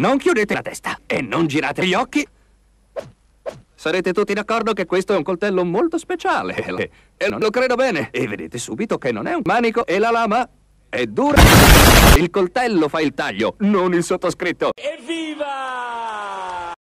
Non chiudete la testa e non girate gli occhi. Sarete tutti d'accordo che questo è un coltello molto speciale. Eh, eh. E non lo credo bene. E vedete subito che non è un manico e la lama è dura. Il coltello fa il taglio, non il sottoscritto. E via!